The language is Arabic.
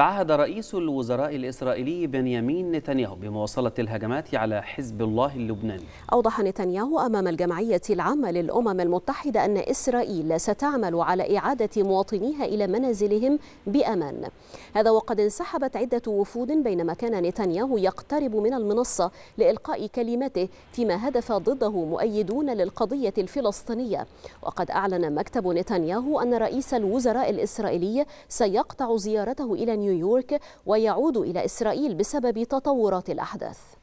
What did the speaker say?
تعهد رئيس الوزراء الإسرائيلي بنيامين نتنياهو بمواصلة الهجمات على حزب الله اللبناني أوضح نتنياهو أمام الجمعية العامة للأمم المتحدة أن إسرائيل ستعمل على إعادة مواطنيها إلى منازلهم بأمان هذا وقد انسحبت عدة وفود بينما كان نتنياهو يقترب من المنصة لإلقاء كلمته فيما هدف ضده مؤيدون للقضية الفلسطينية وقد أعلن مكتب نتنياهو أن رئيس الوزراء الإسرائيلي سيقطع زيارته إلى نيويورك نيويورك ويعود إلى إسرائيل بسبب تطورات الأحداث